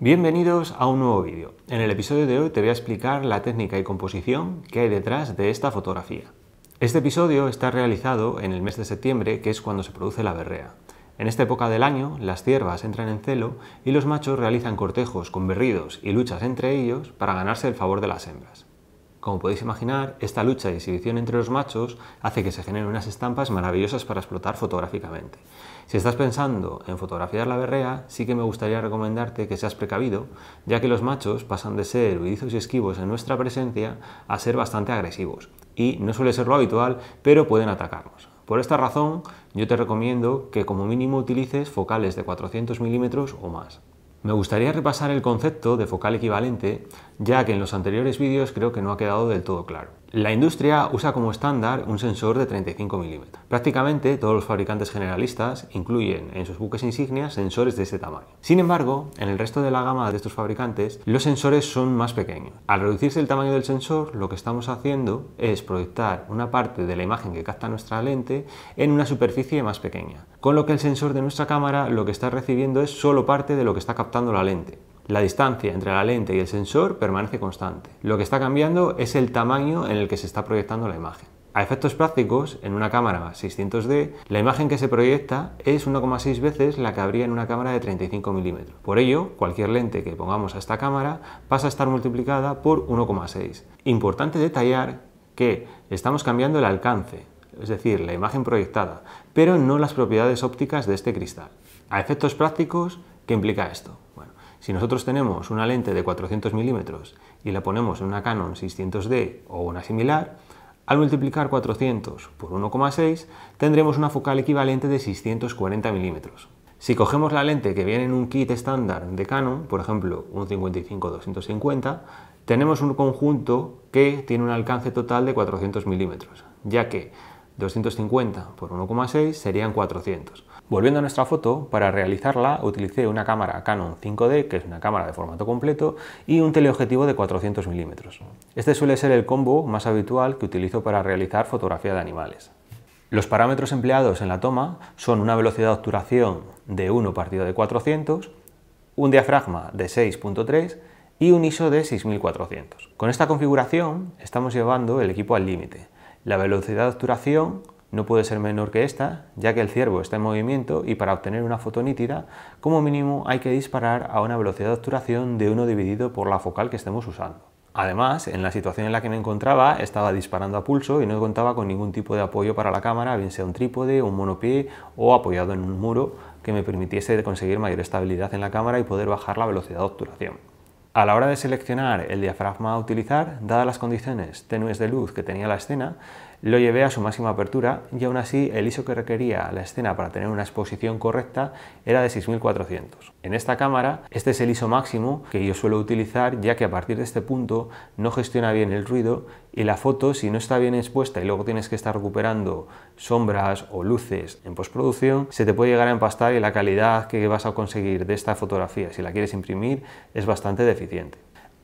Bienvenidos a un nuevo vídeo. En el episodio de hoy te voy a explicar la técnica y composición que hay detrás de esta fotografía. Este episodio está realizado en el mes de septiembre, que es cuando se produce la berrea. En esta época del año, las ciervas entran en celo y los machos realizan cortejos con berridos y luchas entre ellos para ganarse el favor de las hembras. Como podéis imaginar, esta lucha y exhibición entre los machos hace que se generen unas estampas maravillosas para explotar fotográficamente. Si estás pensando en fotografiar la berrea, sí que me gustaría recomendarte que seas precavido, ya que los machos pasan de ser huidizos y esquivos en nuestra presencia a ser bastante agresivos, y no suele ser lo habitual, pero pueden atacarnos. Por esta razón, yo te recomiendo que como mínimo utilices focales de 400 milímetros o más. Me gustaría repasar el concepto de focal equivalente, ya que en los anteriores vídeos creo que no ha quedado del todo claro. La industria usa como estándar un sensor de 35 mm Prácticamente todos los fabricantes generalistas incluyen en sus buques insignias sensores de este tamaño. Sin embargo, en el resto de la gama de estos fabricantes, los sensores son más pequeños. Al reducirse el tamaño del sensor, lo que estamos haciendo es proyectar una parte de la imagen que capta nuestra lente en una superficie más pequeña, con lo que el sensor de nuestra cámara lo que está recibiendo es solo parte de lo que está captando la lente la distancia entre la lente y el sensor permanece constante. Lo que está cambiando es el tamaño en el que se está proyectando la imagen. A efectos prácticos, en una cámara 600D, la imagen que se proyecta es 1,6 veces la que habría en una cámara de 35 mm. Por ello, cualquier lente que pongamos a esta cámara pasa a estar multiplicada por 1,6. Importante detallar que estamos cambiando el alcance, es decir, la imagen proyectada, pero no las propiedades ópticas de este cristal. A efectos prácticos, ¿qué implica esto? Si nosotros tenemos una lente de 400 milímetros y la ponemos en una Canon 600D o una similar, al multiplicar 400 por 1,6 tendremos una focal equivalente de 640 milímetros. Si cogemos la lente que viene en un kit estándar de Canon, por ejemplo un 55-250, tenemos un conjunto que tiene un alcance total de 400 milímetros, ya que 250 por 1,6 serían 400. Volviendo a nuestra foto, para realizarla utilicé una cámara Canon 5D, que es una cámara de formato completo, y un teleobjetivo de 400 mm. Este suele ser el combo más habitual que utilizo para realizar fotografía de animales. Los parámetros empleados en la toma son una velocidad de obturación de 1 partido de 400, un diafragma de 6.3 y un ISO de 6400. Con esta configuración estamos llevando el equipo al límite, la velocidad de obturación no puede ser menor que esta, ya que el ciervo está en movimiento y para obtener una foto nítida, como mínimo hay que disparar a una velocidad de obturación de 1 dividido por la focal que estemos usando. Además, en la situación en la que me encontraba, estaba disparando a pulso y no contaba con ningún tipo de apoyo para la cámara, bien sea un trípode, un monopié o apoyado en un muro que me permitiese conseguir mayor estabilidad en la cámara y poder bajar la velocidad de obturación. A la hora de seleccionar el diafragma a utilizar, dadas las condiciones tenues de luz que tenía la escena, lo llevé a su máxima apertura y aún así el ISO que requería la escena para tener una exposición correcta era de 6400. En esta cámara, este es el ISO máximo que yo suelo utilizar ya que a partir de este punto no gestiona bien el ruido y la foto si no está bien expuesta y luego tienes que estar recuperando sombras o luces en postproducción, se te puede llegar a empastar y la calidad que vas a conseguir de esta fotografía si la quieres imprimir es bastante deficiente.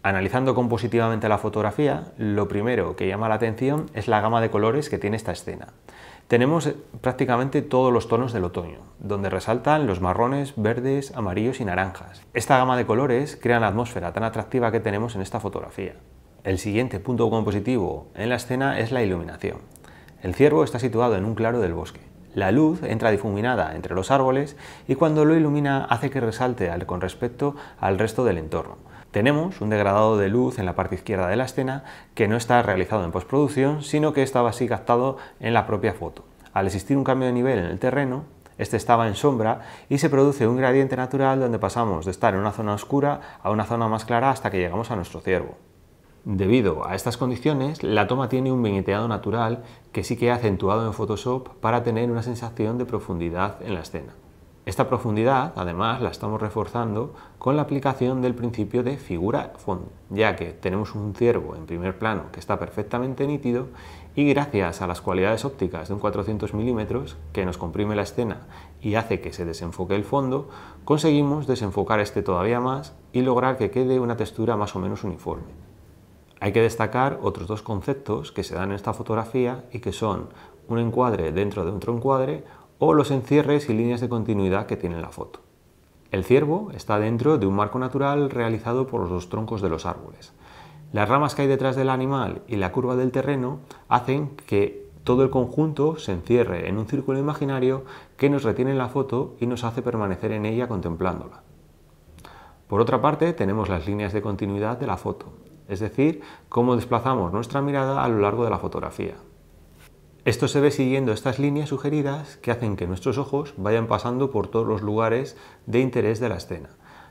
Analizando compositivamente la fotografía, lo primero que llama la atención es la gama de colores que tiene esta escena. Tenemos eh, prácticamente todos los tonos del otoño, donde resaltan los marrones, verdes, amarillos y naranjas. Esta gama de colores crea la atmósfera tan atractiva que tenemos en esta fotografía. El siguiente punto compositivo en la escena es la iluminación. El ciervo está situado en un claro del bosque. La luz entra difuminada entre los árboles y cuando lo ilumina hace que resalte con respecto al resto del entorno tenemos un degradado de luz en la parte izquierda de la escena que no está realizado en postproducción, sino que estaba así captado en la propia foto. Al existir un cambio de nivel en el terreno, este estaba en sombra y se produce un gradiente natural donde pasamos de estar en una zona oscura a una zona más clara hasta que llegamos a nuestro ciervo. Debido a estas condiciones, la toma tiene un viñeteado natural que sí que acentuado en Photoshop para tener una sensación de profundidad en la escena. Esta profundidad, además, la estamos reforzando con la aplicación del principio de figura-fondo, ya que tenemos un ciervo en primer plano que está perfectamente nítido y gracias a las cualidades ópticas de un 400 milímetros que nos comprime la escena y hace que se desenfoque el fondo, conseguimos desenfocar este todavía más y lograr que quede una textura más o menos uniforme. Hay que destacar otros dos conceptos que se dan en esta fotografía y que son un encuadre dentro de otro encuadre o los encierres y líneas de continuidad que tiene la foto. El ciervo está dentro de un marco natural realizado por los dos troncos de los árboles. Las ramas que hay detrás del animal y la curva del terreno hacen que todo el conjunto se encierre en un círculo imaginario que nos retiene en la foto y nos hace permanecer en ella contemplándola. Por otra parte, tenemos las líneas de continuidad de la foto, es decir, cómo desplazamos nuestra mirada a lo largo de la fotografía. Esto se ve siguiendo estas líneas sugeridas que hacen que nuestros ojos vayan pasando por todos los lugares de interés de la escena.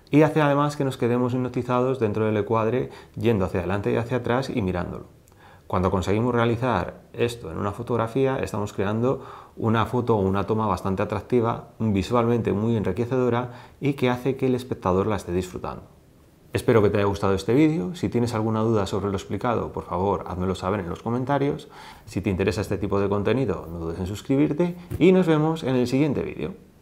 Y hace además que nos quedemos hipnotizados dentro del ecuadre yendo hacia adelante y hacia atrás y mirándolo. Cuando conseguimos realizar esto en una fotografía, estamos creando una foto o una toma bastante atractiva, visualmente muy enriquecedora y que hace que el espectador la esté disfrutando. Espero que te haya gustado este vídeo. Si tienes alguna duda sobre lo explicado, por favor, házmelo saber en los comentarios. Si te interesa este tipo de contenido, no dudes en suscribirte y nos vemos en el siguiente vídeo.